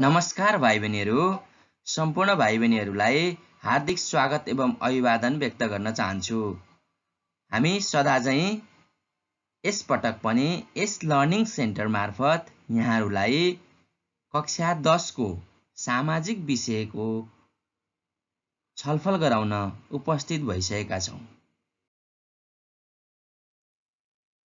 नमस्कार भाइ बहिनीहरू सम्पूर्ण भाइ बहिनीहरूलाई हार्दिक स्वागत एवं अभिवादन व्यक्त गर्न चाहन्छु हामी सदा चाहिँ यसपटक पनि यस लर्निङ सेन्टर मार्फत यहाँहरूलाई कक्षा दसको सामाजिक विषयको छलफल गराउन उपस्थित भइसकेका छौँ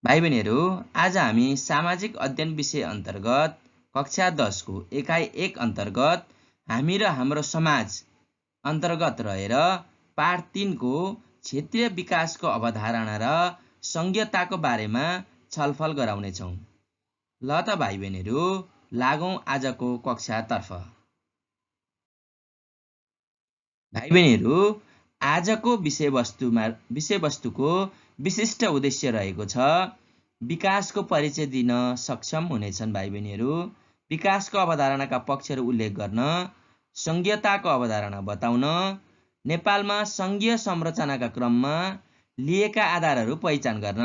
भाइ बहिनीहरू आज हामी सामाजिक अध्ययन विषय अन्तर्गत कक्षा दसको एकाइ एक अन्तर्गत हामी र हाम्रो समाज अन्तर्गत रहेर पाठ तिनको क्षेत्रीय विकासको अवधारणा र सङ्घीयताको बारेमा छलफल गराउनेछौँ ल त भाइ बहिनीहरू लागौँ आजको कक्षातर्फ भाइ बहिनीहरू आजको विषयवस्तुमा विषयवस्तुको विशिष्ट उद्देश्य रहेको छ विकासको परिचय दिन सक्षम हुनेछन् भाइ बहिनीहरू विकासको अवधारणाका पक्षहरू उल्लेख गर्न सङ्घीयताको अवधारणा बताउन नेपालमा सङ्घीय संरचनाका क्रममा लिएका आधारहरू पहिचान गर्न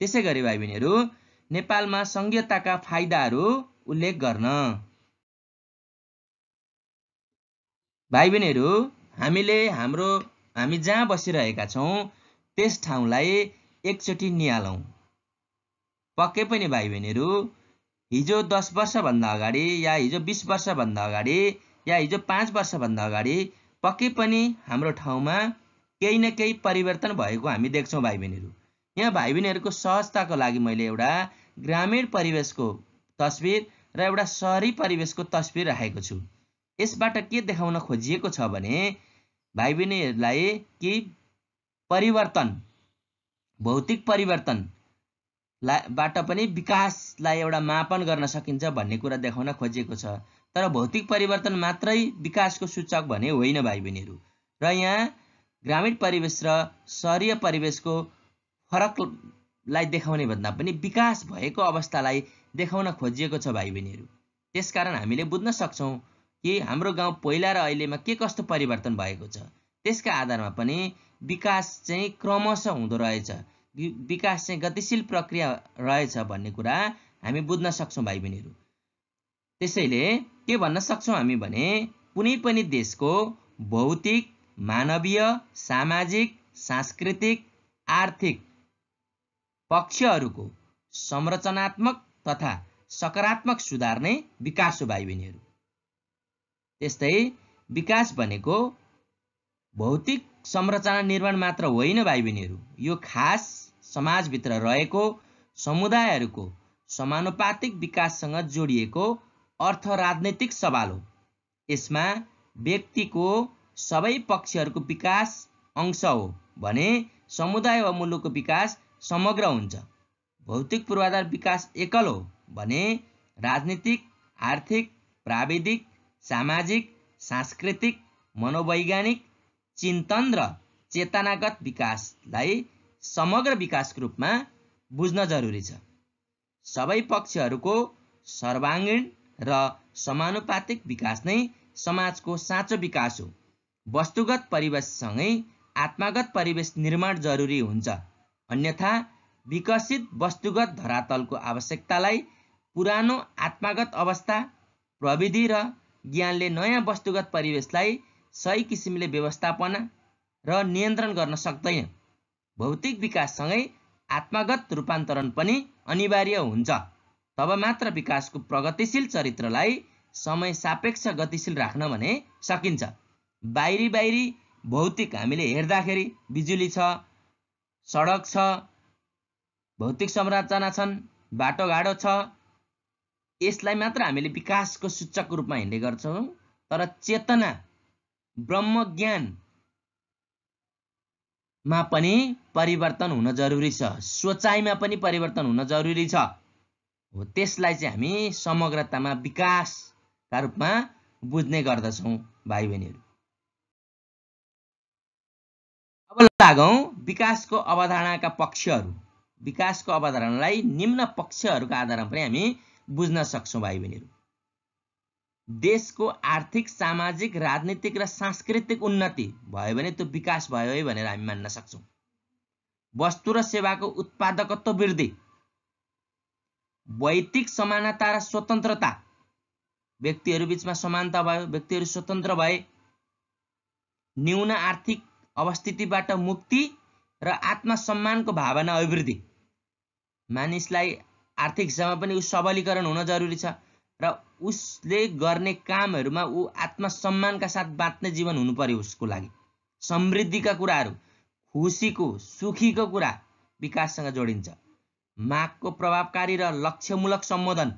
त्यसै गरी भाइ बहिनीहरू नेपालमा सङ्घीयताका फाइदाहरू उल्लेख गर्न भाइ बहिनीहरू हामीले हाम्रो हामी जहाँ बसिरहेका छौँ त्यस ठाउँलाई एकचोटि निहालौँ पक्कै पनि भाइ बहिनीहरू हिजो दस वर्षभन्दा अगाडि या हिजो बिस वर्षभन्दा अगाडि या हिजो पाँच वर्षभन्दा अगाडि पक्कै पनि हाम्रो ठाउँमा केही न केही परिवर्तन भएको हामी देख्छौँ भाइ बहिनीहरू यहाँ भाइ बहिनीहरूको सहजताको लागि मैले एउटा ग्रामीण परिवेशको तस्बिर र एउटा सहरी परिवेशको तस्बिर राखेको छु यसबाट के देखाउन खोजिएको छ भने भाइ बहिनीहरूलाई कि परिवर्तन भौतिक परिवर्तन बाट पनि विकासलाई एउटा मापन गर्न सकिन्छ भन्ने कुरा देखाउन खोजिएको छ तर भौतिक परिवर्तन मात्रै विकासको सूचक भने होइन भाइ बहिनीहरू र यहाँ ग्रामीण परिवेश र सहरीय परिवेशको फरकलाई देखाउने भन्दा पनि विकास भएको अवस्थालाई देखाउन खोजिएको छ भाइ बहिनीहरू त्यसकारण हामीले बुझ्न सक्छौँ कि हाम्रो गाउँ पहिला र अहिलेमा के कस्तो परिवर्तन भएको छ त्यसका आधारमा पनि विकास चाहिँ क्रमशः हुँदो रहेछ विकास चाहिँ गतिशील प्रक्रिया रहेछ भन्ने कुरा हामी बुझ्न सक्छौँ भाइ बहिनीहरू त्यसैले के भन्न सक्छौँ हामी भने कुनै पनि देशको भौतिक मानवीय सामाजिक सांस्कृतिक आर्थिक पक्षहरूको संरचनात्मक तथा सकारात्मक सुधार नै विकास हो भाइ बहिनीहरू त्यस्तै विकास भनेको भौतिक संरचना निर्माण मात्र होइन भाइ बहिनीहरू यो खास समाजभित्र रहेको समुदायहरूको समानुपातिक विकाससँग जोडिएको अर्थ राजनैतिक सवाल हो यसमा व्यक्तिको सबै पक्षहरूको विकास अंश हो भने समुदाय वा मुलुकको विकास समग्र हुन्छ भौतिक पूर्वाधार विकास एकल हो भने राजनीतिक आर्थिक प्राविधिक सामाजिक सांस्कृतिक मनोवैज्ञानिक चिन्तन र चेतनागत विकासलाई समग्र विकासको रूपमा बुझ्न जरुरी छ सबै पक्षहरूको सर्वाङ्गीण र समानुपातिक विकास नै समाजको साँचो विकास हो वस्तुगत परिवेशसँगै आत्मागत परिवेश निर्माण जरुरी हुन्छ अन्यथा विकसित वस्तुगत धरातलको आवश्यकतालाई पुरानो आत्मागत अवस्था प्रविधि र ज्ञानले नयाँ वस्तुगत परिवेशलाई सही किसिमले व्यवस्थापना र नियन्त्रण गर्न सक्दैन भौतिक विकाससँगै आत्मागत रूपान्तरण पनि अनिवार्य हुन्छ तब मात्र विकासको प्रगतिशील चरित्रलाई समय सापेक्ष गतिशील राख्न भने सकिन्छ बाहिरी बाहिरी भौतिक हामीले हेर्दाखेरि बिजुली छ सडक छ भौतिक संरचना छन् बाटोघाटो छ यसलाई मात्र हामीले विकासको सूचकको रूपमा हिँड्ने गर्छौँ तर चेतना ब्रह्म ज्ञान मा पनि परिवर्तन हुन जरुरी छ सोचाइमा पनि परिवर्तन हुन जरुरी छ हो त्यसलाई चाहिँ हामी समग्रतामा विकासका रूपमा बुझ्ने गर्दछौँ भाइ बहिनीहरू अब लागौँ विकासको अवधारणाका पक्षहरू विकासको अवधारणालाई निम्न पक्षहरूको आधारमा पनि हामी बुझ्न सक्छौँ भाइ बहिनीहरू देशको आर्थिक सामाजिक राजनीतिक र सांस्कृतिक उन्नति भयो भने त्यो विकास भयो है भनेर हामी मान्न सक्छौँ वस्तु र सेवाको उत्पादकत्व वृद्धि वैदिक समानता र स्वतन्त्रता व्यक्तिहरू बिचमा समानता भयो व्यक्तिहरू स्वतन्त्र भए न्यून आर्थिक अवस्थितिबाट मुक्ति र आत्मसम्मानको भावना अभिवृद्धि मानिसलाई आर्थिक हिसाबमा पनि सबलीकरण हुन जरुरी छ र उसले गर्ने कामहरूमा ऊ आत्मसम्मानका साथ बाँच्ने जीवन हुनु पर्यो उसको लागि समृद्धिका कुराहरू खुसीको सुखीको कुरा विकाससँग जोडिन्छ मागको प्रभावकारी र लक्ष्यमूलक सम्बोधन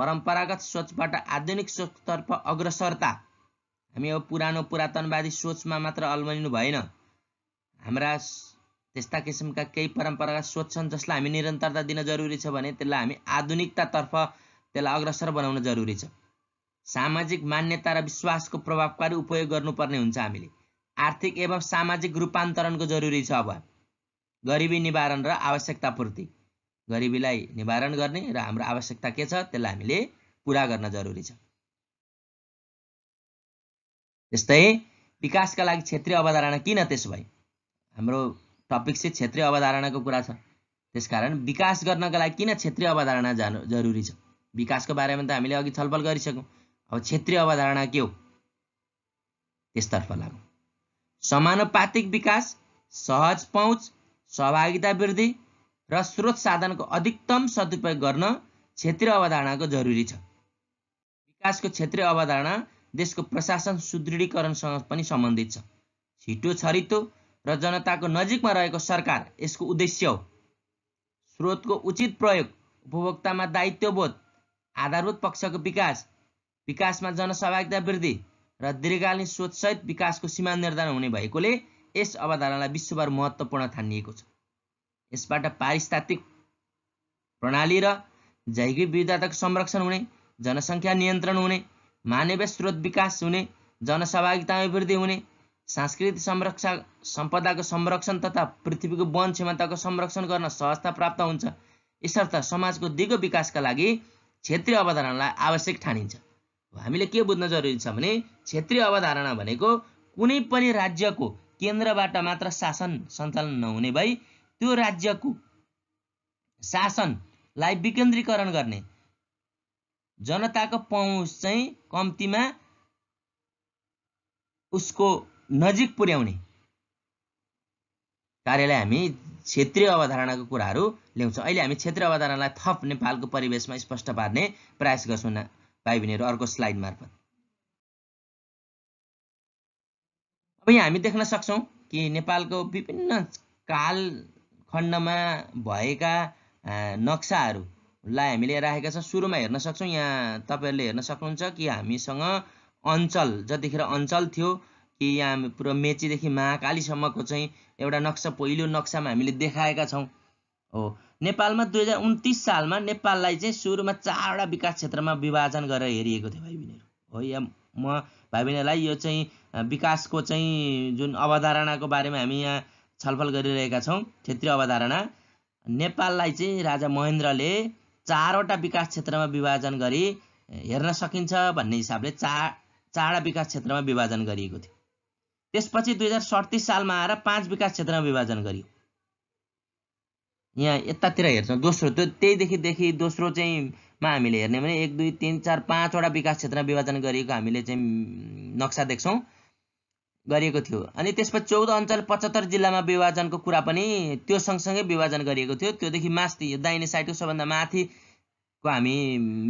परम्परागत सोचबाट आधुनिक सोचतर्फ अग्रसरता हामी अब पुरानो पुरातनवादी सोचमा मात्र अल्मलिनु भएन हाम्रा त्यस्ता किसिमका केही परम्परागत सोच छन् जसलाई हामी निरन्तरता दिन जरुरी छ भने त्यसलाई हामी आधुनिकतातर्फ त्यसलाई अग्रसर बनाउन जरुरी छ सामाजिक मान्यता र विश्वासको प्रभावकारी उपयोग गर्नुपर्ने हुन्छ हामीले आर्थिक एवं सामाजिक रूपान्तरणको जरुरी छ अब गरिबी निवारण र आवश्यकता पूर्ति गरिबीलाई निवारण गर्ने र हाम्रो आवश्यकता के छ त्यसलाई हामीले पुरा गर्न जरुरी छ त्यस्तै विकासका लागि क्षेत्रीय अवधारणा किन त्यसो भए हाम्रो टपिक चाहिँ क्षेत्रीय अवधारणाको कुरा छ त्यसकारण विकास गर्नका लागि किन क्षेत्रीय अवधारणा जानु जरुरी छ विकासको बारेमा त हामीले अघि छलफल गरिसक्यौँ अब क्षेत्रीय अवधारणा के हो त्यसतर्फ लागौँ समानुपातिक विकास सहज पहुँच सहभागिता वृद्धि र स्रोत साधनको अधिकतम सदुपयोग गर्न क्षेत्रीय अवधारणाको जरुरी छ विकासको क्षेत्रीय अवधारणा देशको प्रशासन सुदृढीकरणसँग पनि सम्बन्धित छ छिटो छरितो र जनताको नजिकमा रहेको सरकार यसको उद्देश्य हो स्रोतको उचित प्रयोग उपभोक्तामा दायित्वबोध आधारभूत पक्षको विकास विकासमा जनसहभागिता वृद्धि र दीर्घकालीन सोचसहित विकासको सीमा निर्धारण हुने भएकोले यस अवधारणालाई विश्वभर महत्त्वपूर्ण ठानिएको छ यसबाट पारिस्थातिक प्रणाली र जैविक विविधताको संरक्षण हुने जनसङ्ख्या नियन्त्रण हुने मानवीय स्रोत विकास हुने जनसहभागितामा वृद्धि हुने सांस्कृतिक संरक्षण सम्पदाको संरक्षण तथा पृथ्वीको वन क्षमताको संरक्षण गर्न सहजता प्राप्त हुन्छ यसर्थ समाजको दिगो विकासका लागि क्षेत्रीय अवधारणालाई आवश्यक ठानिन्छ हामीले के बुझ्न जरुरी छ भने क्षेत्रीय अवधारणा भनेको कुनै पनि राज्यको केन्द्रबाट मात्र शासन सञ्चालन नहुने भई त्यो राज्यको शासनलाई विकेन्द्रीकरण गर्ने जनताको पहुँच चाहिँ कम्तीमा उसको नजिक पुर्याउने कार्यलाई हामी क्षेत्रीय अवधारणाको कुराहरू ल्याउँछौँ अहिले हामी क्षेत्रीय अवधारणालाई थप नेपालको परिवेशमा स्पष्ट पार्ने प्रयास गर्छौँ भाइ बहिनीहरू अर्को स्लाइड मार्फत अब यहाँ हामी देख्न सक्छौँ कि नेपालको विभिन्न कालखण्डमा भएका नक्साहरूलाई हामीले राखेका छौँ सुरुमा हेर्न सक्छौँ यहाँ तपाईँहरूले हेर्न सक्नुहुन्छ कि हामीसँग अञ्चल जतिखेर अञ्चल थियो कि यहाँ पुरा मेचीदेखि महाकालीसम्मको चाहिँ एउटा नक्सा पहिलो नक्सामा हामीले देखाएका छौँ हो नेपालमा दुई हजार उन्तिस सालमा नेपाललाई चाहिँ सुरुमा चारवटा विकास क्षेत्रमा विभाजन गरेर हेरिएको थियो भाइ बहिनीहरू हो या म भाइ बहिनीहरूलाई यो चाहिँ विकासको चाहिँ जुन अवधारणाको बारेमा हामी यहाँ छलफल गरिरहेका छौँ क्षेत्रीय अवधारणा नेपाललाई चाहिँ राजा महेन्द्रले चारवटा विकास क्षेत्रमा विभाजन गरी हेर्न सकिन्छ भन्ने हिसाबले चार चारवटा विकास क्षेत्रमा विभाजन गरिएको थियो त्यसपछि दुई हजार सडतिस सालमा आएर पाँच विकास क्षेत्रमा विभाजन गरियो यहाँ यतातिर हेर्छौँ दोस्रो त्यो त्यहीदेखिदेखि दोस्रो चाहिँमा हामीले हेर्ने भने एक दुई तिन चार पाँचवटा विकास क्षेत्र विभाजन गरिएको हामीले चाहिँ नक्सा देख्छौँ गरिएको थियो अनि त्यसपछि चौध अञ्चल पचहत्तर जिल्लामा विभाजनको कुरा पनि त्यो सँगसँगै विभाजन गरिएको थियो त्योदेखि मास्ति यो दाहिने साइडको सबभन्दा माथिको हामी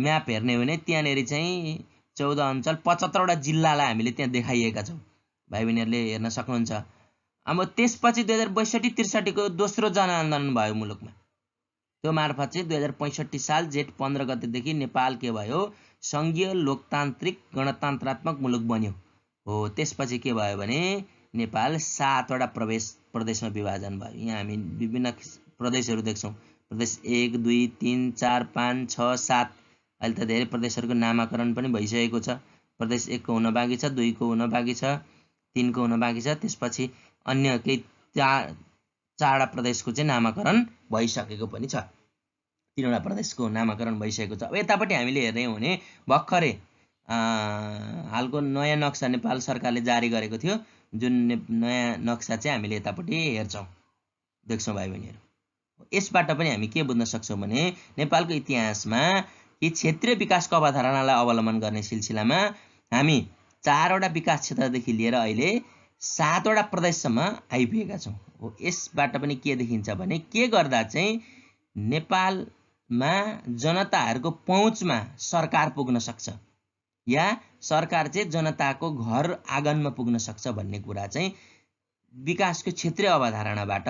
म्याप हेर्ने भने त्यहाँनिर चाहिँ चौध अञ्चल पचहत्तरवटा जिल्लालाई हामीले त्यहाँ देखाइएका छौँ भाइ बहिनीहरूले हेर्न सक्नुहुन्छ अब त्यसपछि दुई हजार बैसठी त्रिसठीको दोस्रो जनआन्दोलन भयो मुलुकमा त्यो मार्फत चाहिँ दुई हजार पैँसठी साल जेठ पन्ध्र गतेदेखि नेपाल के भयो सङ्घीय लोकतान्त्रिक गणतन्त्रात्मक मुलुक बन्यो हो त्यसपछि के भयो भने नेपाल सातवटा प्रवेश प्रदेशमा विभाजन भयो यहाँ हामी विभिन्न प्रदेशहरू देख्छौँ प्रदेश एक दुई तिन चार पाँच छ सात अहिले त धेरै प्रदेशहरूको नामाकरण पनि भइसकेको छ प्रदेश एकको हुन बाँकी छ दुईको हुन बाँकी छ तिनको हुन बाँकी छ त्यसपछि अन्य केही चा चारवटा प्रदेशको चाहिँ नामाकरण भइसकेको पनि छ तिनवटा प्रदेशको नामाकरण भइसकेको छ अब यतापट्टि हामीले हेर्ने हो भने भर्खरै हालको नयाँ नक्सा नेपाल सरकारले जारी गरेको थियो जुन नयाँ नक्सा चाहिँ हामीले यतापट्टि हेर्छौँ देख्छौँ भाइ बहिनीहरू यसबाट पनि हामी के बुझ्न सक्छौँ भने नेपालको इतिहासमा यी क्षेत्रीय विकासको अवधारणालाई अवलम्बन गर्ने सिलसिलामा हामी चारवटा विकास क्षेत्रदेखि लिएर अहिले सातवटा प्रदेशसम्म आइपुगेका छौँ हो यसबाट पनि के देखिन्छ भने के गर्दा चाहिँ नेपालमा जनताहरूको पहुँचमा सरकार पुग्न सक्छ या सरकार चाहिँ जनताको घर आँगनमा पुग्न सक्छ भन्ने कुरा चाहिँ विकासको क्षेत्रीय अवधारणाबाट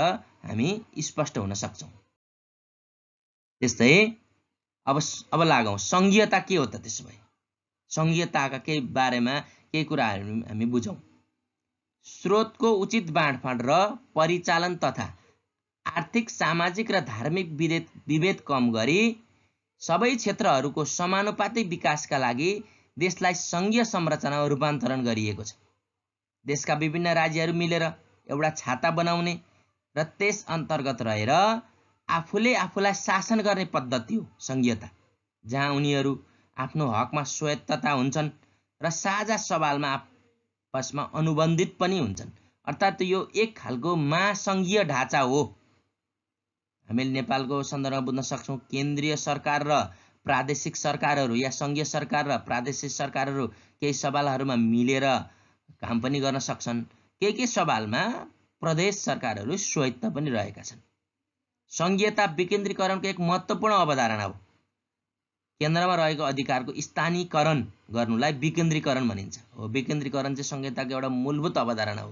हामी स्पष्ट हुन सक्छौँ त्यस्तै अब अब लागौँ सङ्घीयता के हो त त्यसो भए सङ्घीयताका केही बारेमा केही कुराहरू हामी बुझौँ स्रोतको उचित बाँडफाँड र परिचालन तथा आर्थिक सामाजिक र धार्मिक विभेद विभेद कम गरी सबै क्षेत्रहरूको समानुपातिक विकासका लागि देशलाई सङ्घीय संरचनामा रूपान्तरण गरिएको छ देशका विभिन्न राज्यहरू मिलेर एउटा छाता बनाउने र त्यस अन्तर्गत रहेर आफूले आफूलाई शासन गर्ने पद्धति हो सङ्घीयता जहाँ उनीहरू आफ्नो हकमा स्वायत्तता हुन्छन् र साझा सवालमा पसमा अनुबन्धित पनि हुन्छन् अर्थात् यो एक खालको महासङ्घीय ढाँचा हो हामीले नेपालको सन्दर्भमा बुझ्न सक्छौँ केन्द्रीय सरकार र प्रादेशिक सरकारहरू या सङ्घीय सरकार र प्रादेशिक सरकारहरू केही सवालहरूमा मिलेर काम पनि गर्न सक्छन् केही के सवालमा प्रदेश सरकारहरू स्वायत्त पनि रहेका छन् सङ्घीयता विकेन्द्रीकरणको एक महत्त्वपूर्ण अवधारणा हो केन्द्रमा रहेको अधिकारको स्थानीयकरण गर्नुलाई विकेन्द्रीकरण भनिन्छ हो विकेन्द्रीकरण चाहिँ संहिताको एउटा मूलभूत अवधारणा हो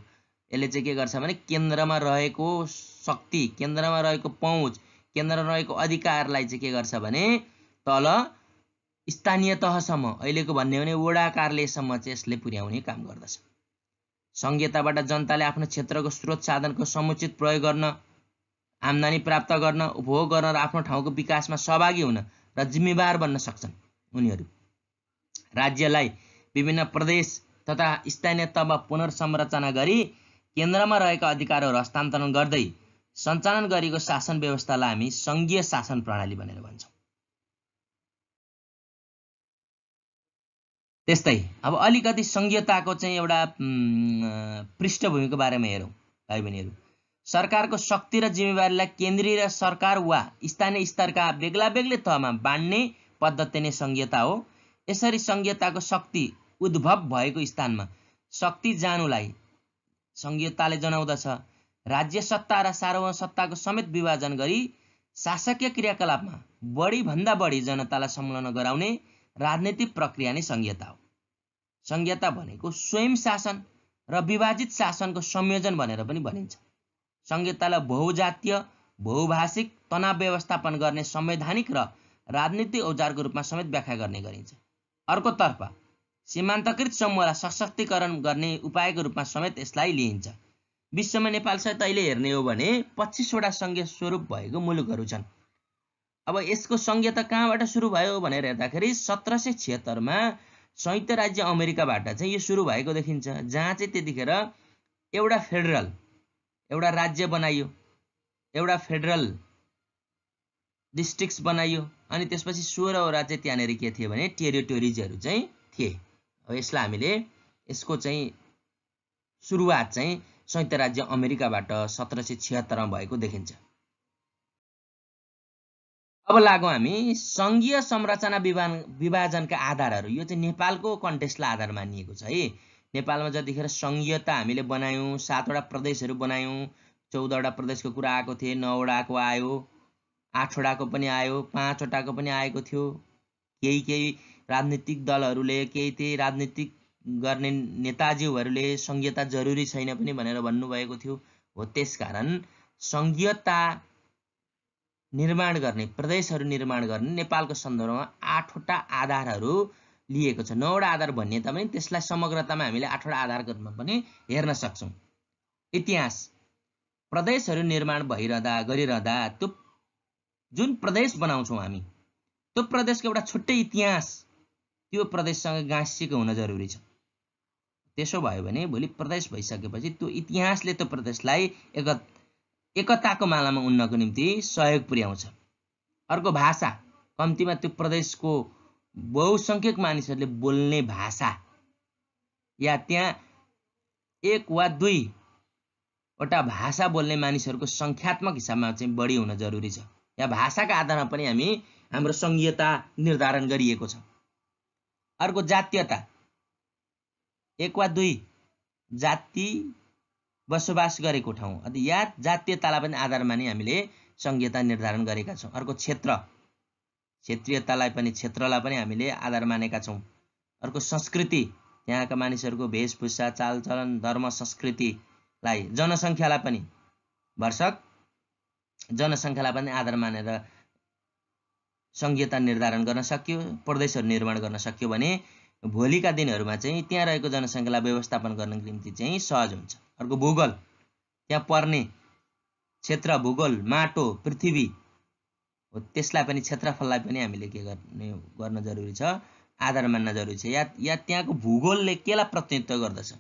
यसले चाहिँ के गर्छ भने केन्द्रमा रहेको शक्ति केन्द्रमा रहेको पहुँच केन्द्रमा रहेको अधिकारलाई चाहिँ के गर्छ भने तल स्थानीय तहसम्म अहिलेको भन्ने भने वडा कार्यालयसम्म चाहिँ यसले पुर्याउने काम गर्दछ संहिताबाट जनताले आफ्नो क्षेत्रको स्रोत साधनको समुचित प्रयोग गर्न आम्दानी प्राप्त गर्न उपभोग गर्न र आफ्नो ठाउँको विकासमा सहभागी हुन र जिम्मेवार बन्न सक्छन् उनीहरू राज्यलाई विभिन्न प्रदेश तथा स्थानीय तहमा पुनर्संरचना गरी केन्द्रमा रहेका अधिकारहरू हस्तान्तरण गर्दै सञ्चालन गरेको शासन व्यवस्थालाई हामी सङ्घीय शासन प्रणाली भनेर भन्छौँ त्यस्तै अब अलिकति सङ्घीयताको चाहिँ एउटा पृष्ठभूमिको बारेमा हेरौँ भाइ बहिनीहरू सरकारको शक्ति र जिम्मेवारीलाई केन्द्रीय र सरकार वा स्थानीय स्तरका बेग्ला बेग्लै तहमा बाँड्ने पद्धति नै संहिता हो यसरी संहिताको शक्ति उद्भव भएको स्थानमा शक्ति जानुलाई संहिताले जनाउँदछ राज्य सत्ता र सार्वभौम सत्ताको समेत विभाजन गरी शासकीय क्रियाकलापमा बढीभन्दा बढी जनतालाई संलग्न गराउने राजनीतिक प्रक्रिया नै संहिता हो संहिता भनेको स्वयं शासन र विभाजित शासनको संयोजन भनेर पनि भनिन्छ संहितालाई बहुजातीय बहुभाषिक तनाव व्यवस्थापन गर्ने संवैधानिक र राजनीतिक औजारको रूपमा समेत व्याख्या गर्ने गरिन्छ अर्कोतर्फ सीमान्तकृत समूहलाई सशक्तिकरण गर्ने उपायको रूपमा समेत यसलाई लिइन्छ विश्वमा नेपाल सहित अहिले हेर्ने हो भने पच्चिसवटा सङ्घीय स्वरूप भएको मुलुकहरू छन् अब यसको सङ्घीय त कहाँबाट सुरु भयो भनेर हेर्दाखेरि सत्र सय छिहत्तरमा संयुक्त राज्य अमेरिकाबाट चाहिँ यो सुरु भएको देखिन्छ जहाँ चाहिँ त्यतिखेर एउटा फेडरल एउटा राज्य बनाइयो एउटा फेडरल डिस्ट्रिक्ट बनाइयो अनि त्यसपछि सोह्रवटा चाहिँ त्यहाँनिर के थियो भने टेरिटोरिजहरू चाहिँ थिए अब यसलाई हामीले यसको चाहिँ सुरुवात चाहिँ संयुक्त राज्य अमेरिकाबाट सत्र सय छिहत्तरमा भएको देखिन्छ अब लागौँ हामी सङ्घीय संरचना विभाजनका आधारहरू यो चाहिँ नेपालको कन्टेस्टलाई आधार मानिएको छ है नेपालमा जतिखेर सङ्घीयता हामीले बनायौँ सातवटा प्रदेशहरू बनायौँ चौधवटा प्रदेशको कुरा आएको थिए नौवटाको आयो आठवटाको पनि आयो पाँचवटाको पनि आएको थियो केही केही राजनीतिक दलहरूले केही त्यही राजनीतिक गर्ने नेताज्यूहरूले सङ्घीयता जरुरी छैन पनि भनेर भन्नुभएको थियो हो त्यस कारण सङ्घीयता निर्माण गर्ने प्रदेशहरू निर्माण गर्ने नेपालको सन्दर्भमा आठवटा आधारहरू लिएको छ नौवटा आधार भन्ने त पनि त्यसलाई समग्रतामा हामीले आठवटा रूपमा पनि हेर्न सक्छौँ इतिहास प्रदेशहरू निर्माण भइरहँदा गरिरहँदा त्यो जुन प्रदेश बनाउँछौँ हामी त्यो प्रदेशको एउटा छुट्टै इतिहास त्यो प्रदेशसँग गाँसिएको हुन जरुरी छ त्यसो भयो भने भोलि प्रदेश भइसकेपछि त्यो इतिहासले त्यो प्रदेशलाई एक एकताको मालामा उन्नको निम्ति सहयोग पुर्याउँछ अर्को भाषा कम्तीमा त्यो प्रदेशको बहुसङ्ख्यक मानिसहरूले बोल्ने भाषा या त्यहाँ एक वा दुईवटा भाषा बोल्ने मानिसहरूको सङ्ख्यात्मक हिसाबमा चाहिँ बढी हुन जरुरी छ या भाषाका आधारमा पनि हामी हाम्रो सङ्घीयता निर्धारण गरिएको छ अर्को जातीयता एक वा दुई जाति बसोबास गरेको ठाउँ या जातीयतालाई पनि आधारमा नै हामीले सङ्घीयता निर्धारण गरेका छौँ अर्को क्षेत्र क्षेत्रीयतालाई पनि क्षेत्रलाई पनि हामीले आधार मानेका छौँ अर्को संस्कृति त्यहाँका मानिसहरूको वेशभूषा चालचलन धर्म संस्कृतिलाई जनसङ्ख्यालाई पनि भर्सक जनसङ्ख्यालाई पनि आधार मानेर सङ्घीयता निर्धारण गर्न सकियो प्रदेशहरू निर्माण गर्न सकियो भने भोलिका दिनहरूमा चाहिँ त्यहाँ रहेको जनसङ्ख्यालाई व्यवस्थापन गर्नको निम्ति चाहिँ सहज हुन्छ अर्को भूगोल त्यहाँ पर्ने क्षेत्र भूगोल माटो पृथ्वी हो त्यसलाई पनि क्षेत्रफललाई पनि हामीले के गर्ने गर्न जरुरी छ आधार मान्न जरुरी छ या या त्यहाँको भूगोलले केलाई प्रतिनिधित्व गर्दछ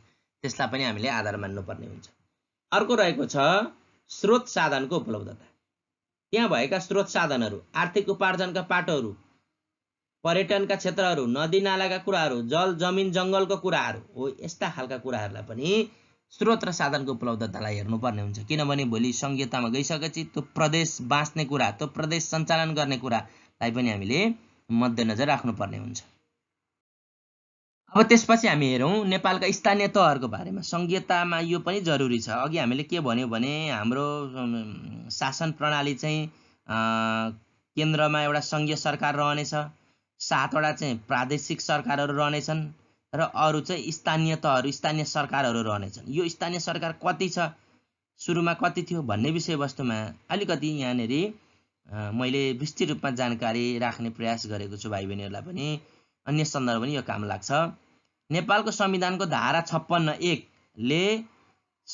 त्यसलाई पनि हामीले आधार मान्नुपर्ने हुन्छ अर्को रहेको छ स्रोत साधनको उपलब्धता त्यहाँ भएका स्रोत साधनहरू आर्थिक उपार्जनका पाटोहरू पर्यटनका क्षेत्रहरू नदी नालाका कुराहरू जल जमिन जङ्गलको कुराहरू हो यस्ता खालका कुराहरूलाई पनि स्रोत र साधनको उपलब्धतालाई हेर्नुपर्ने हुन्छ किनभने भोलि सङ्घीयतामा गइसकेपछि त्यो प्रदेश बाँच्ने कुरा त्यो प्रदेश सञ्चालन गर्ने कुरालाई पनि हामीले मध्यनजर राख्नुपर्ने हुन्छ अब त्यसपछि हामी हेरौँ नेपालका स्थानीय तहहरूको बारेमा सङ्घीयतामा यो पनि जरुरी छ अघि हामीले के भन्यो भने हाम्रो शासन प्रणाली चाहिँ केन्द्रमा एउटा सङ्घीय सरकार रहनेछ सातवटा चाहिँ प्रादेशिक सरकारहरू रहनेछन् र अरू चाहिँ स्थानीय तहहरू स्थानीय सरकारहरू रहनेछन् यो स्थानीय सरकार कति छ सुरुमा कति थियो भन्ने विषयवस्तुमा अलिकति यहाँनिर मैले विस्तृत रूपमा जानकारी राख्ने प्रयास गरेको छु भाइ बहिनीहरूलाई पनि अन्य सन्दर्भ पनि यो काम लाग्छ नेपालको संविधानको धारा छप्पन्न एकले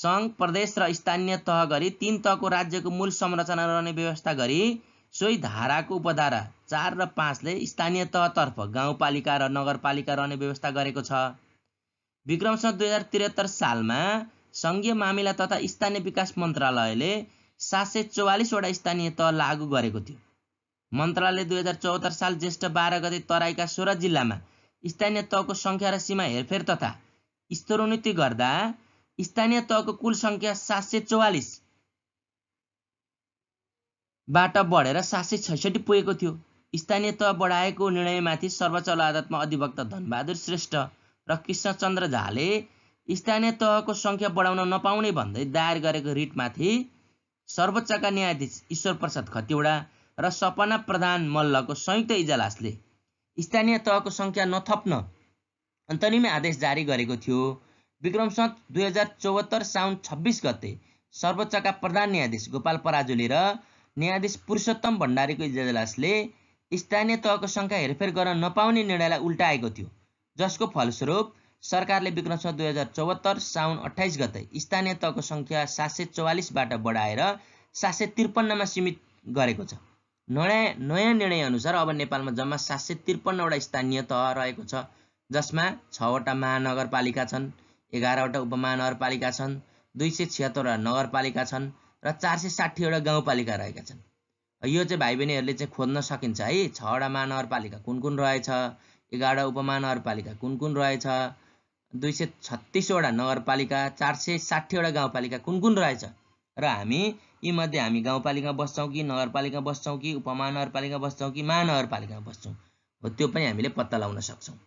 सङ्घ प्रदेश र स्थानीय तह गरी तिन तहको राज्यको मूल संरचना रहने व्यवस्था गरी सोही धाराको उपधारा चार र पाँचले स्थानीय तहतर्फ गाउँपालिका र नगरपालिका रहने व्यवस्था गरेको छ विक्रमसम्म दुई हजार त्रिहत्तर सालमा सङ्घीय मामिला तथा स्थानीय विकास मन्त्रालयले सात सय चौवालिसवटा स्थानीय तह लागू गरेको थियो मन्त्रालयले दुई हजार चौहत्तर साल ज्येष्ठ बाह्र गते तराईका सोह्र जिल्लामा स्थानीय तहको सङ्ख्या र सीमा हेरफेर तथा स्तरोन्नति गर्दा स्थानीय तहको कुल सङ्ख्या सात सय चौवालिसबाट बढेर सात सय छैसठी पुगेको थियो स्थानीय तह बढाएको निर्णयमाथि सर्वोच्च अदालतमा अधिवक्ता धनबहादुर श्रेष्ठ र कृष्णचन्द्र झाले स्थानीय तहको सङ्ख्या बढाउन नपाउने भन्दै दायर गरेको रिटमाथि सर्वोच्चका न्यायाधीश ईश्वर प्रसाद खतिवडा र सपना प्रधान मल्लको संयुक्त इजलासले स्थानीय तहको सङ्ख्या नथप्न अन्तरिम आदेश जारी गरेको थियो विक्रम सन्त दुई हजार चौहत्तर साउन छब्बिस गते सर्वोच्चका प्रधान न्यायाधीश गोपाल पराजुली र न्यायाधीश पुरुषोत्तम भण्डारीको इजलासले स्थानीय तहको सङ्ख्या हेरफेर गर्न नपाउने निर्णयलाई उल्टाएको थियो जसको फलस्वरूप सरकारले छ दुई हजार चौहत्तर साउन अठाइस गते स्थानीय तहको सङ्ख्या सात सय चौवालिसबाट बढाएर सात सय त्रिपन्नमा सीमित गरेको छ नयाँ नयाँ निर्णयअनुसार अब नेपालमा जम्मा सात सय त्रिपन्नवटा स्थानीय तह रहेको छ जसमा छवटा महानगरपालिका छन् एघारवटा उपमहानगरपालिका छन् दुई सय छिहत्तरवटा नगरपालिका छन् र चार सय साठीवटा गाउँपालिका रहेका छन् यो चाहिँ भाइ बहिनीहरूले चाहिँ खोज्न सकिन्छ है छवटा महानगरपालिका कुन कुन रहेछ एघार उपमहानगरपालिका कुन कुन रहेछ दुई सय छत्तिसवटा नगरपालिका चार सय साठीवटा गाउँपालिका कुन कुन रहेछ र हामी यीमध्ये हामी गाउँपालिका बस्छौँ कि नगरपालिका बस्छौँ कि उपमहानगरपालिका बस्छौँ कि महानगरपालिकामा बस्छौँ हो त्यो पनि हामीले पत्ता लगाउन सक्छौँ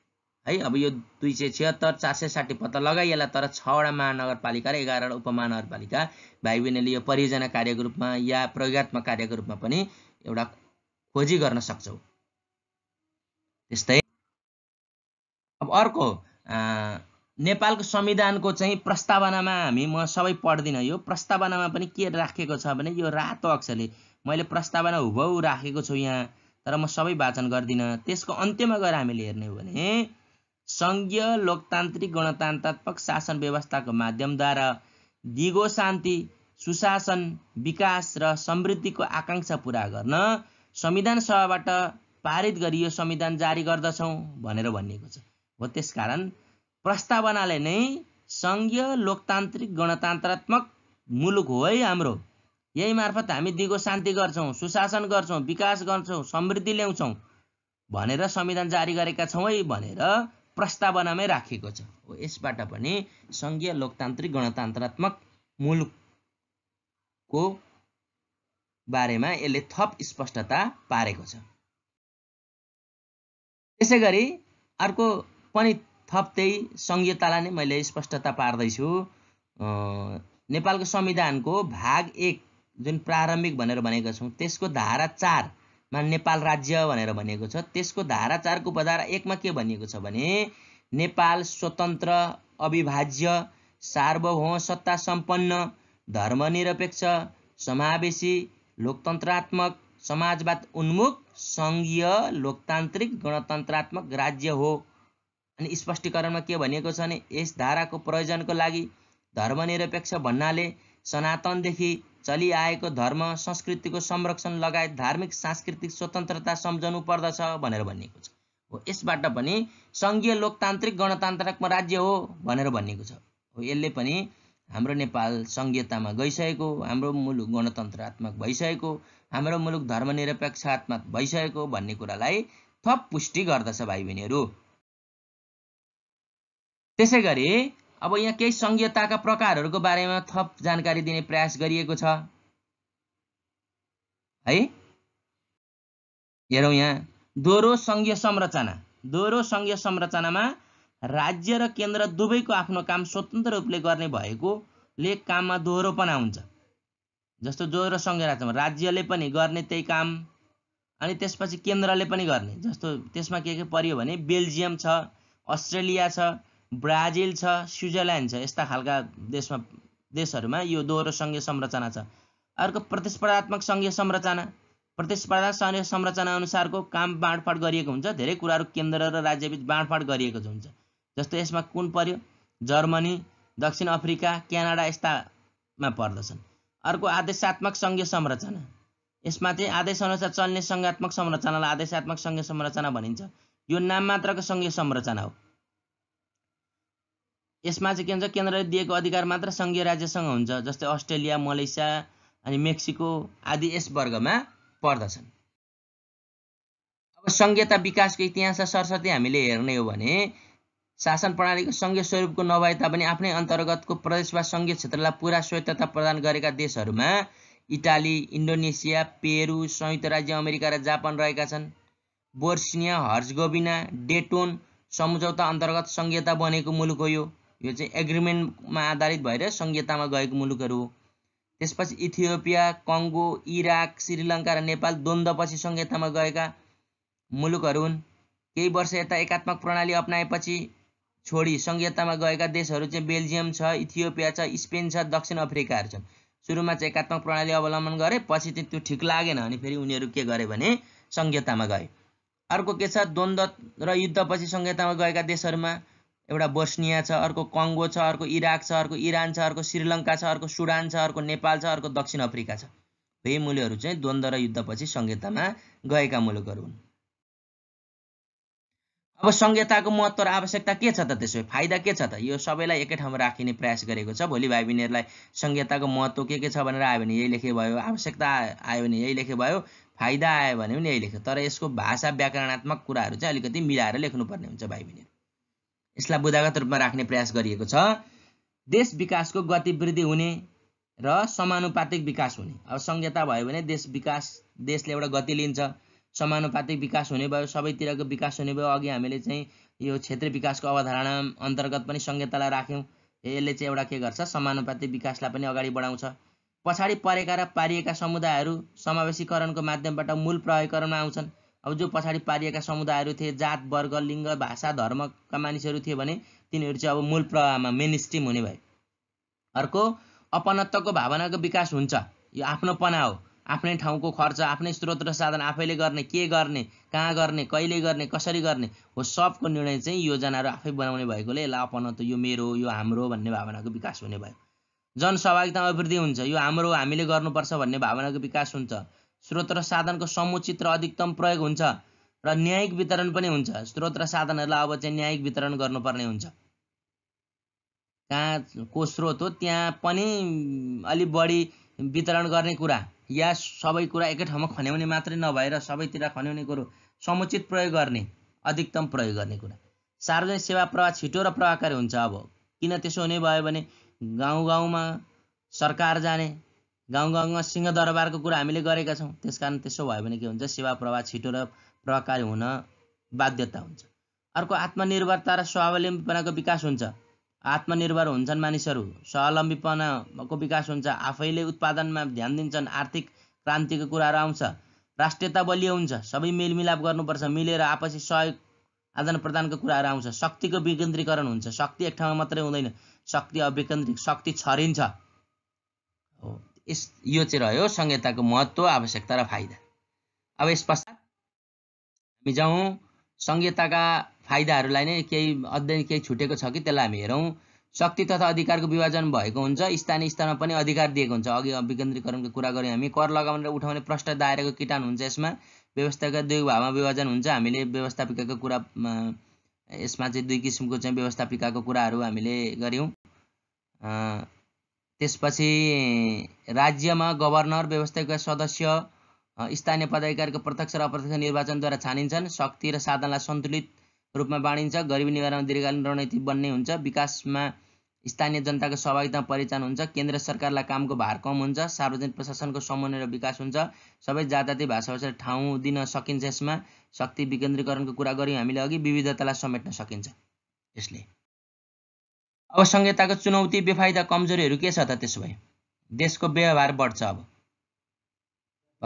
है अब यो दुई सय छिहत्तर चार सय साठी पत्ता लगाइएला तर छवटा महानगरपालिका र एघारवटा उपमहानगरपालिका भाइ बहिनीले यो परियोजना कार्यको रूपमा या प्रयोगत्मक कार्यको रूपमा पनि एउटा खोजी गर्न सक्छौ त्यस्तै अब अर्को नेपालको संविधानको चाहिँ प्रस्तावनामा हामी म सबै पढ्दिनँ यो प्रस्तावनामा पनि के राखेको छ भने यो रातो अक्षरले मैले प्रस्तावना हुबहु राखेको छु यहाँ तर म सबै वाचन गर्दिनँ त्यसको अन्त्यमा गएर हामीले हेर्ने हो भने सङ्घीय लोकतान्त्रिक गणतान्त्रात्मक शासन व्यवस्थाको माध्यमद्वारा दिगो शान्ति सुशासन विकास र समृद्धिको आकाङ्क्षा पुरा गर्न संविधान सभाबाट पारित गरियो संविधान जारी गर्दछौँ भनेर भनिएको छ हो त्यसकारण प्रस्तावनाले नै सङ्घीय लोकतान्त्रिक गणतान्त्रात्मक मुलुक हो है हाम्रो यही मार्फत हामी दिगो शान्ति गर्छौँ सुशासन गर्छौँ विकास गर्छौँ समृद्धि ल्याउँछौँ भनेर संविधान जारी गरेका छौँ है भनेर प्रस्तावनामै राखिएको छ यसबाट पनि सङ्घीय लोकतान्त्रिक गणतन्त्रात्मक मुलुकको बारेमा यसले थप स्पष्टता पारेको छ त्यसै गरी अर्को पनि थप त्यही सङ्घीयतालाई नै मैले स्पष्टता पार्दैछु नेपालको संविधानको भाग एक जुन प्रारम्भिक भनेर भनेका छौँ त्यसको धारा चार मा नेपाल राज्य भनेर भनिएको छ त्यसको धारा चारको उपधारा एकमा के भनिएको छ भने नेपाल स्वतन्त्र अविभाज्य सार्वभौम सत्ता सम्पन्न धर्मनिरपेक्ष समावेशी लोकतन्त्रात्मक समाजवाद उन्मुख सङ्घीय लोकतान्त्रिक गणतन्त्रात्मक राज्य हो अनि स्पष्टीकरणमा के भनिएको छ भने यस धाराको प्रयोजनको लागि धर्मनिरपेक्ष भन्नाले सनातनदेखि चलिआएको धर्म संस्कृतिको संरक्षण लगायत धार्मिक सांस्कृतिक स्वतन्त्रता सम्झनु पर्दछ भनेर भनिएको छ हो यसबाट पनि सङ्घीय लोकतान्त्रिक गणतान्त्रिकमा राज्य हो भनेर भनिएको छ हो यसले पनि हाम्रो नेपाल सङ्घीयतामा गइसकेको हाम्रो मुलुक गणतन्त्रात्मक भइसकेको हाम्रो मुलुक धर्मनिरपेक्षात्मक भइसकेको भन्ने कुरालाई थप पुष्टि गर्दछ भाइ बहिनीहरू त्यसै गरी अब यहाँ केही सङ्घीयताका प्रकारहरूको बारेमा थप जानकारी दिने प्रयास गरिएको छ है हेरौँ यहाँ दोहोरो सङ्घीय संरचना दोहोरो सङ्घीय संरचनामा राज्य र केन्द्र दुवैको आफ्नो काम स्वतन्त्र रूपले गर्ने भएकोले काममा दोहोरोपना हुन्छ जस्तो दोहोरो सङ्घीय राज्यमा राज्यले पनि गर्ने त्यही काम अनि त्यसपछि केन्द्रले पनि गर्ने जस्तो त्यसमा के के पऱ्यो भने बेल्जियम छ अस्ट्रेलिया छ ब्राजिल छ स्विजरल्यान्ड छ यस्ता खालका देशमा देशहरूमा यो दोहोरो सङ्घीय संरचना छ अर्को प्रतिस्पर्धात्मक सङ्घीय संरचना प्रतिस्पर्धा सङ्घीय संरचना अनुसारको काम बाँडफाँड गरिएको हुन्छ धेरै कुराहरू केन्द्र र राज्यबिच बाँडफाँड गरिएको हुन्छ जस्तो यसमा कुन पर्यो जर्मनी दक्षिण अफ्रिका क्यानाडा यस्तामा पर्दछन् अर्को आदेशात्मक सङ्घीय संरचना यसमा चाहिँ आदेश अनुसार चल्ने सङ्घात्मक संरचनालाई आदेशात्मक सङ्घीय संरचना भनिन्छ यो नाम मात्रको सङ्घीय संरचना हो यसमा चाहिँ के हुन्छ केन्द्रले दिएको अधिकार मात्र सङ्घीय राज्यसँग हुन्छ जस्तै अस्ट्रेलिया मलेसिया अनि मेक्सिको आदि यस वर्गमा पर्दछन् अब सङ्घीयता विकासको इतिहास र सरस्वती हामीले हेर्ने हो भने शासन प्रणालीको सङ्घीय स्वरूपको नभए तापनि आफ्नै अन्तर्गतको प्रदेश वा सङ्घीय क्षेत्रलाई पुरा स्वायत्तता प्रदान गरेका देशहरूमा इटाली इन्डोनेसिया पेरु संयुक्त राज्य अमेरिका र जापान रहेका छन् बोर्सिनिया हर्जगोबिना डेटोन सम्झौता अन्तर्गत सङ्घीयता बनेको मुलुक हो यो यो चाहिँ एग्रिमेन्टमा आधारित भएर संहितामा गएको मुलुकहरू हो त्यसपछि इथियोपिया कङ्गो इराक श्रीलङ्का र नेपाल द्वन्द्वपछि संहितामा गएका मुलुकहरू हुन् केही वर्ष यता एकात्मक प्रणाली अप्नाएपछि छोडी संहितामा गएका देशहरू चाहिँ बेल्जियम छ इथियोपिया छ स्पेन छ दक्षिण अफ्रिकाहरू छन् सुरुमा चाहिँ एकात्मक प्रणाली अवलम्बन गरे पछि चाहिँ त्यो ठिक लागेन अनि फेरि उनीहरू के गरे भने संहितामा गए अर्को के छ द्वन्द्व र युद्धपछि संहितामा गएका देशहरूमा एउटा बोस्निया छ अर्को कङ्गो छ अर्को इराक छ अर्को इरान छ अर्को श्रीलङ्का छ अर्को सुडान छ अर्को नेपाल छ अर्को दक्षिण अफ्रिका छ यही मूल्यहरू चाहिँ द्वन्द्व र युद्धपछि संहितामा गएका मुलुकहरू हुन् अब संहिताको महत्त्व र आवश्यकता के छ त त्यसो फाइदा के छ त यो सबैलाई एकै ठाउँमा राखिने प्रयास गरेको छ भोलि भाइ बहिनीहरूलाई संहिताको महत्त्व के के छ भनेर आयो भने यही लेखे भयो आवश्यकता आयो भने यही लेखे भयो फाइदा आयो भने पनि यही लेख्यो तर यसको भाषा व्याकरणात्मक कुराहरू चाहिँ अलिकति मिलाएर लेख्नुपर्ने हुन्छ भाइ बहिनीहरू यसलाई बुदागत रूपमा राख्ने प्रयास गरिएको छ देश विकासको गतिवृद्धि हुने र समानुपातिक विकास हुने अब संहिता भयो भने देश विकास देशले एउटा गति लिन्छ समानुपातिक विकास हुने भयो सबैतिरको विकास हुने भयो अघि हामीले चाहिँ यो क्षेत्रीय विकासको अवधारणा अन्तर्गत पनि संहितालाई राख्यौँ यसले चाहिँ एउटा के गर्छ समानुपातिक विकासलाई पनि अगाडि बढाउँछ पछाडि परेका र पारिएका समुदायहरू समावेशीकरणको माध्यमबाट मूल प्रयोगकरणमा आउँछन् अब जो पछाडि पारिएका समुदायहरू थिए जात वर्ग लिङ्ग भाषा धर्मका मानिसहरू थिए भने तिनीहरू चाहिँ अब मूल प्रवाहमा मेन स्ट्रिम हुने भए अर्को अपनत्वको भावनाको विकास हुन्छ यो आफ्नोपना हो आफ्नै ठाउँको खर्च आफ्नै स्रोत र साधन आफैले गर्ने के गर्ने कहाँ गर्ने कहिले गर्ने कसरी गर्ने हो सबको निर्णय चाहिँ योजनाहरू आफै बनाउने भएकोले यसलाई अपनत्व यो मेरो यो हाम्रो भन्ने भावनाको विकास हुने भयो जनसहभागितामा अभिवृद्धि हुन्छ यो हाम्रो हामीले गर्नुपर्छ भन्ने भावनाको विकास हुन्छ स्रोत र साधनको समुचित र अधिकतम प्रयोग हुन्छ र न्यायिक वितरण पनि हुन्छ स्रोत र साधनहरूलाई अब चाहिँ न्यायिक वितरण गर्नुपर्ने हुन्छ कहाँ को स्रोत हो त्यहाँ पनि अलिक बढी वितरण गर्ने कुरा या सबै कुरा एकै ठाउँमा खन्याउने मात्रै नभएर सबैतिर खन्याउने कुरो समुचित प्रयोग गर्ने अधिकतम प्रयोग गर्ने कुरा सार्वजनिक सेवा प्रवाह छिटो र प्रभावकारी हुन्छ अब किन त्यसो हुने भयो भने गाउँ गाउँमा सरकार जाने गाउँ गाउँमा सिंहदरबारको कुरा हामीले गरेका छौँ त्यस कारण त्यसो भयो भने के हुन्छ सेवा प्रवाह छिटो र प्रभावकारी हुन बाध्यता हुन्छ अर्को आत्मनिर्भरता र स्वावलम्बीपनाको विकास हुन्छ आत्मनिर्भर हुन्छन् मानिसहरू स्वावलम्बीपनाको विकास हुन्छ आफैले उत्पादनमा ध्यान दिन्छन् आर्थिक क्रान्तिको कुराहरू आउँछ राष्ट्रियता बलियो हुन्छ सबै मेलमिलाप गर्नुपर्छ मिलेर आपसी सहयोग आदान प्रदानको कुराहरू आउँछ शक्तिको विकेन्द्रीकरण हुन्छ शक्ति एक ठाउँमा मात्रै हुँदैन शक्ति अविकेन्द्रिक शक्ति छरिन्छ हो यस यो चाहिँ रह्यो संहिताको महत्त्व आवश्यकता र फाइदा अब यस पश्चात हामी जाउँ संहिताका फाइदाहरूलाई नै केही अध्ययन केही छुटेको छ कि त्यसलाई हामी हेरौँ शक्ति तथा अधिकारको विभाजन भएको हुन्छ स्थानीय स्तरमा पनि अधिकार दिएको हुन्छ अघि विकेन्द्रीकरणको कुरा गऱ्यौँ हामी कर लगाउने र उठाउने प्रष्ट दायराको किटान हुन्छ यसमा व्यवस्थाका दुई भावमा विभाजन हुन्छ हामीले व्यवस्थापिकाको कुरा यसमा चाहिँ दुई किसिमको चाहिँ व्यवस्थापिकाको कुराहरू हामीले गऱ्यौँ त्यसपछि राज्यमा गभर्नर व्यवस्थाका सदस्य स्थानीय पदाधिकारीको प्रत्यक्ष र अप्रत्यक्ष निर्वाचनद्वारा छानिन्छन् शक्ति र साधनलाई सन्तुलित रूपमा बाँडिन्छ गरिबी निवारण दीर्घकालीन रणनीति बन्ने हुन्छ विकासमा स्थानीय जनताको सहभागितामा पहिचान हुन्छ केन्द्र सरकारलाई कामको भार कम हुन्छ सार्वजनिक प्रशासनको समन्वय र विकास हुन्छ सबै जातजाति भाषाभाषा ठाउँ दिन सकिन्छ यसमा शक्ति विकेन्द्रीकरणको कुरा गऱ्यौँ हामीले अघि विविधतालाई समेट्न सकिन्छ यसले अब संहिताको चुनौती बेफाइदा कमजोरीहरू के छ त त्यसो भए देशको व्यवहार बढ्छ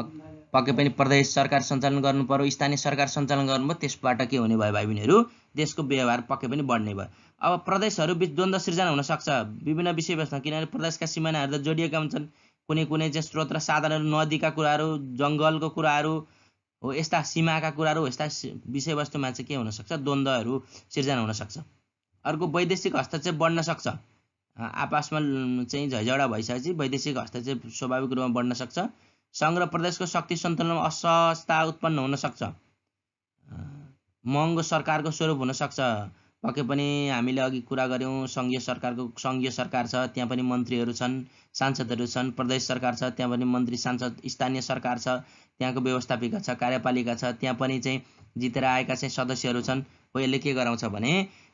अब पक्कै पनि प्रदेश सरकार सञ्चालन गर्नु पर्यो स्थानीय सरकार सञ्चालन गर्नुभयो त्यसबाट के हुने भयो भाइ बहिनीहरू देशको व्यवहार पक्कै पनि बढ्ने भयो अब प्रदेशहरू बिच द्वन्द्व सिर्जना हुनसक्छ विभिन्न विषयवस्तु किनभने प्रदेशका सिमानाहरू त जोडिएका हुन्छन् कुनै कुनै चाहिँ स्रोत र साधनहरू नदीका कुराहरू जङ्गलको कुराहरू हो यस्ता सीमाका कुराहरू यस्ता विषयवस्तुमा चाहिँ के हुनसक्छ द्वन्द्वहरू सिर्जना हुनसक्छ अर्को वैदेशिक हस्तक्षेप बढ्न सक्छ आपसमा चाहिँ झैझडा भइसकेपछि वैदेशिक हस्तक्षेप स्वाभाविक रूपमा बढ्न सक्छ सङ्घ र प्रदेशको शक्ति सन्तुलनमा असहजता उत्पन्न हुनसक्छ महँगो सरकारको स्वरूप हुनसक्छ पक्कै पनि हामीले अघि कुरा गऱ्यौँ सङ्घीय सरकारको सङ्घीय सरकार छ त्यहाँ पनि मन्त्रीहरू छन् सांसदहरू छन् प्रदेश सरकार छ त्यहाँ पनि मन्त्री सांसद स्थानीय सरकार छ त्यहाँको व्यवस्थापिका छ कार्यपालिका छ त्यहाँ पनि चाहिँ जितेर आएका चाहिँ सदस्यहरू छन् हो यसले के गराउँछ भने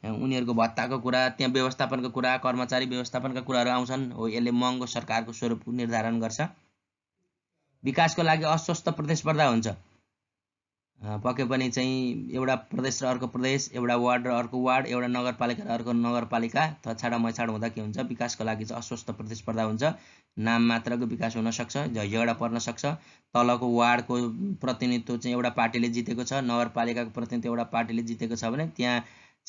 उनीहरूको भत्ताको कुरा त्यहाँ व्यवस्थापनको कुरा कर्मचारी व्यवस्थापनका कुराहरू आउँछन् हो यसले महँगो सरकारको स्वरूप निर्धारण गर्छ विकासको लागि अस्वस्थ प्रतिस्पर्धा हुन्छ पक्कै पनि चाहिँ एउटा प्रदेश र अर्को प्रदेश एउटा वार्ड र अर्को वार्ड एउटा नगरपालिका र अर्को नगरपालिका थछाडा मछाड हुँदा के हुन्छ विकासको लागि चाहिँ अस्वस्थ प्रतिस्पर्धा हुन्छ नाम मात्रको विकास हुनसक्छ झैझगडा पर्न सक्छ तलको वार्डको प्रतिनिधित्व चाहिँ एउटा पार्टीले जितेको छ नगरपालिकाको प्रतिनिधित्व एउटा पार्टीले जितेको छ भने त्यहाँ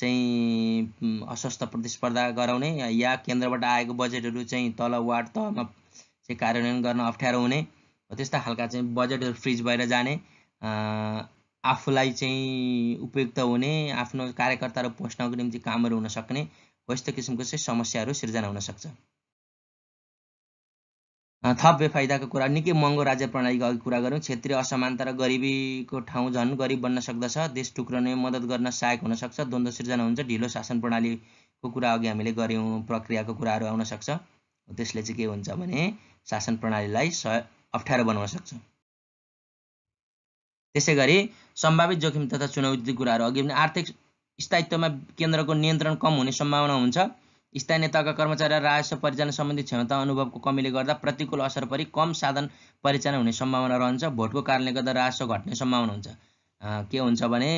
चाहिँ अस्वस्थ प्रतिस्पर्धा गराउने या केन्द्रबाट आएको बजेटहरू चाहिँ तल वार्ड तहमा चाहिँ कार्यान्वयन गर्न अप्ठ्यारो हुने त्यस्ता खालका चाहिँ बजेटहरू फ्रिज भएर जाने आफूलाई चाहिँ उपयुक्त हुने आफ्नो कार्यकर्ता र निम्ति कामहरू हुन सक्ने हो यस्तो किसिमको चाहिँ समस्याहरू सिर्जना हुनसक्छ थप बेफाइदाको कुरा निकै महँगो राज्य प्रणालीको अघि कुरा गऱ्यौँ क्षेत्रीय असमानता र गरिबीको ठाउँ झन् गरिब बन्न सक्दछ देश टुक्राउने मद्दत गर्न सहायक हुनसक्छ द्वन्द्व सिर्जना हुन्छ ढिलो शासन प्रणालीको कुरा अघि हामीले गऱ्यौँ प्रक्रियाको कुराहरू आउन सक्छ त्यसले चाहिँ के हुन्छ भने शासन प्रणालीलाई स अप्ठ्यारो बनाउन सक्छ त्यसै गरी सम्भावित जोखिम तथा चुनौती कुराहरू अघि पनि आर्थिक स्थायित्वमा केन्द्रको नियन्त्रण कम हुने सम्भावना हुन्छ स्थानीय तहका कर्मचारी र राजस्व परिचालन सम्बन्धी क्षमता अनुभवको कमीले गर्दा प्रतिकूल असर परि कम साधन परिचालन हुने सम्भावना रहन्छ भोटको कारणले गर्दा राजस्व घट्ने सम्भावना हुन्छ के हुन्छ भने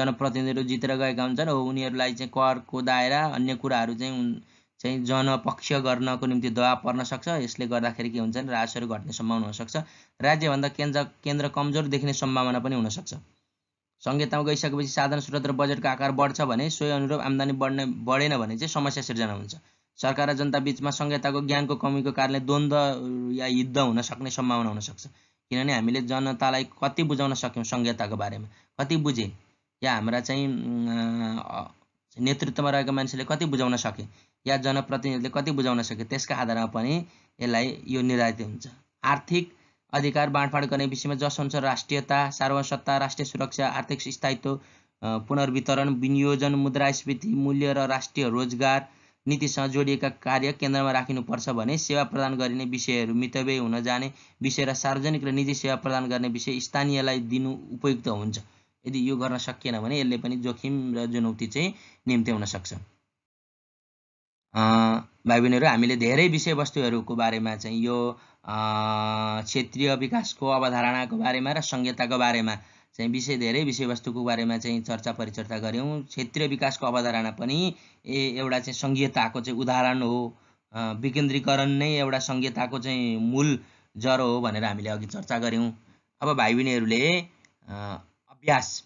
जनप्रतिनिधिहरू जितेर गएका हुन्छन् उनीहरूलाई चाहिँ करको दायरा अन्य कुराहरू चाहिँ चाहिँ जनपक्ष गर्नको निम्ति दबाब पर्न सक्छ यसले गर्दाखेरि के हुन्छ राजस्वहरू घट्ने सम्भावना हुनसक्छ राज्यभन्दा केन्द्र केन्द्र कमजोर देखिने सम्भावना पनि हुनसक्छ संहितामा गइसकेपछि साधन स्रोत र बजेटको आकार बढ्छ भने सोही अनुरूप आम्दानी बढ्ने बढेन भने चाहिँ समस्या सिर्जना हुन्छ सरकार र जनता बिचमा संहिताको ज्ञानको कमीको कारणले द्वन्द्व या युद्ध हुन सक्ने सम्भावना हुनसक्छ किनभने हामीले जनतालाई कति बुझाउन सक्यौँ संहिताको बारेमा कति बुझे या हाम्रा चाहिँ नेतृत्वमा रहेका मान्छेले कति बुझाउन सके या जनप्रतिनिधिले कति बुझाउन सक्यो त्यसका आधारमा पनि यसलाई यो निर्धारित हुन्छ आर्थिक अधिकार बाँडफाँड गर्ने विषयमा जसअनुसार राष्ट्रियता सार्वसत्ता राष्ट्रिय सुरक्षा आर्थिक स्थायित्व पुनर्वितरण विनियोजन मुद्रास्फीति मूल्य र राष्ट्रिय रोजगार नीतिसँग जोडिएका कार्य केन्द्रमा राखिनुपर्छ भने सेवा प्रदान गरिने विषयहरू मितव्यय हुन जाने विषय र सार्वजनिक र निजी सेवा प्रदान गर्ने विषय स्थानीयलाई दिनु उपयुक्त हुन्छ यदि यो गर्न सकिएन भने यसले पनि जोखिम र चुनौती चाहिँ हुन सक्छ भाइ बहिनीहरू हामीले धेरै विषयवस्तुहरूको बारेमा चाहिँ यो क्षेत्रीय विकासको अवधारणाको बारेमा र संहिताको बारेमा चाहिँ विषय धेरै विषयवस्तुको बारेमा चाहिँ चर्चा परिचर्चा गऱ्यौँ क्षेत्रीय विकासको अवधारणा पनि ए एउटा चाहिँ संहिताको चाहिँ उदाहरण हो विकेन्द्रीकरण नै एउटा संहिताको चाहिँ मूल जरो हो भनेर हामीले अघि चर्चा गऱ्यौँ अब भाइ बहिनीहरूले अभ्यास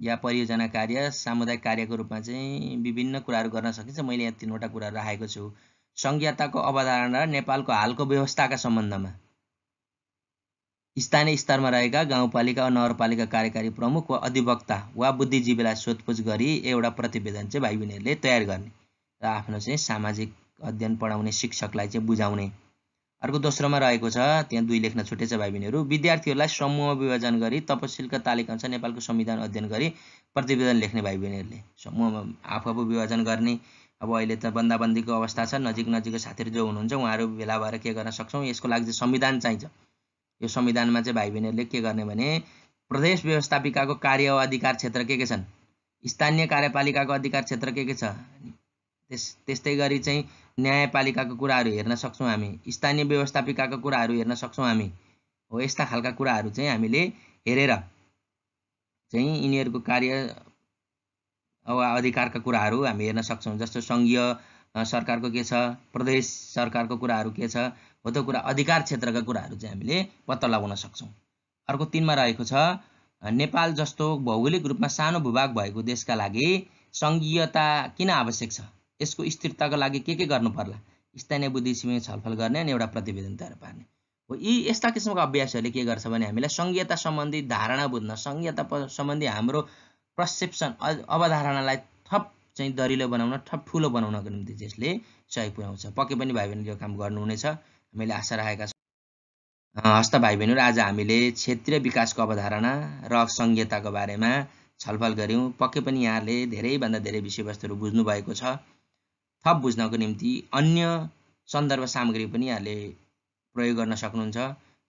या परियोजना कार्य सामुदायिक कार्यको रूपमा चाहिँ विभिन्न कुराहरू गर्न सकिन्छ मैले यहाँ तिनवटा कुराहरू राखेको छु संज्ञाताको अवधारणा नेपालको हालको व्यवस्थाका सम्बन्धमा स्थानीय स्तरमा रहेका गाउँपालिका वा नगरपालिका कार्यकारी प्रमुख वा अधिवक्ता वा बुद्धिजीवीलाई सोधपुछ गरी एउटा प्रतिवेदन चाहिँ भाइ बहिनीहरूले तयार गर्ने र आफ्नो चाहिँ सामाजिक अध्ययन पढाउने शिक्षकलाई चाहिँ बुझाउने अर्को दोस्रोमा रहेको छ त्यहाँ दुई लेख्न छुटेछ भाइ बहिनीहरू विद्यार्थीहरूलाई समूह विभाजन गरी तपसिलका तालिका अनुसार नेपालको संविधान अध्ययन गरी प्रतिवेदन लेख्ने भाइ बहिनीहरूले समूहमा आफू आफू विभाजन गर्ने अब अहिले त बन्दाबन्दीको अवस्था छ नजिक नजिकको साथीहरू जो हुनुहुन्छ उहाँहरू भेला भएर के गर्न सक्छौँ यसको लागि चाहिँ संविधान चाहिन्छ यो संविधानमा चाहिँ भाइ बहिनीहरूले के गर्ने भने प्रदेश व्यवस्थापिकाको कार्य अधिकार क्षेत्र के के छन् स्थानीय कार्यपालिकाको अधिकार क्षेत्र के के छ त्यस त्यस्तै गरी चाहिँ न्यायपालिकाको कुराहरू हेर्न सक्छौँ हामी स्थानीय व्यवस्थापिकाको कुराहरू हेर्न सक्छौँ हामी हो यस्ता खालका कुराहरू चाहिँ हामीले हेरेर चाहिँ यिनीहरूको कार्य वा अधिकारका कुराहरू हामी हेर्न सक्छौँ जस्तो सङ्घीय सरकारको के छ प्रदेश सरकारको कुराहरू के छ हो त्यो कुरा अधिकार क्षेत्रका कुराहरू चाहिँ हामीले पत्ता लगाउन सक्छौँ अर्को तिनमा रहेको छ नेपाल जस्तो भौगोलिक रूपमा सानो भूभाग भएको देशका लागि सङ्घीयता किन आवश्यक छ यसको स्थिरताको लागि के के गर्नु पर्ला स्थानीय बुद्धिसीमै छलफल गर्ने अनि एउटा प्रतिवेदन तयार पार्ने हो यी यस्ता किसिमको अभ्यासहरूले के गर्छ भने हामीलाई सङ्घीयता सम्बन्धी धारणा बुझ्न सङ्घीयता सम्बन्धी हाम्रो प्रसेप्सन अवधारणालाई थप चाहिँ दरिलो बनाउन थप ठुलो बनाउनको निम्ति यसले सहयोग पुर्याउँछ पक्कै पनि भाइ बहिनीले यो काम गर्नुहुनेछ हामीले आशा राखेका छौँ हस्त भाइ बहिनीहरू आज हामीले क्षेत्रीय विकासको अवधारणा र सङ्घीयताको बारेमा छलफल गऱ्यौँ पक्कै पनि यहाँले धेरैभन्दा धेरै विषयवस्तुहरू बुझ्नुभएको छ थप बुझ्नको निम्ति अन्य सन्दर्भ सामग्री पनि यहाँले प्रयोग गर्न सक्नुहुन्छ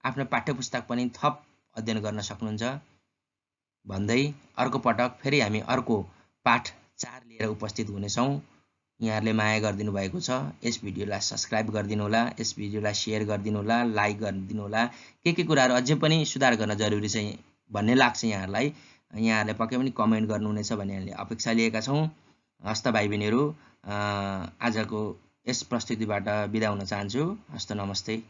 आफ्नो पाठ्यपुस्तक पनि थप अध्ययन गर्न सक्नुहुन्छ भन्दै अर्को पटक फेरि हामी अर्को पाठ चार लिएर उपस्थित हुनेछौँ यहाँहरूले माया गरिदिनु भएको छ यस भिडियोलाई सब्सक्राइब गरिदिनुहोला यस भिडियोलाई सेयर होला लाइक गरिदिनुहोला के के कुराहरू अझै पनि सुधार गर्न जरुरी छ भन्ने लाग्छ यहाँहरूलाई यहाँहरूले पक्कै पनि कमेन्ट गर्नुहुनेछ भन्ने हामीले अपेक्षा लिएका छौँ हस्त भाइ बहिनीहरू आजको यस प्रस्तुतिबाट बिदा हुन चाहन्छु हस्त नमस्ते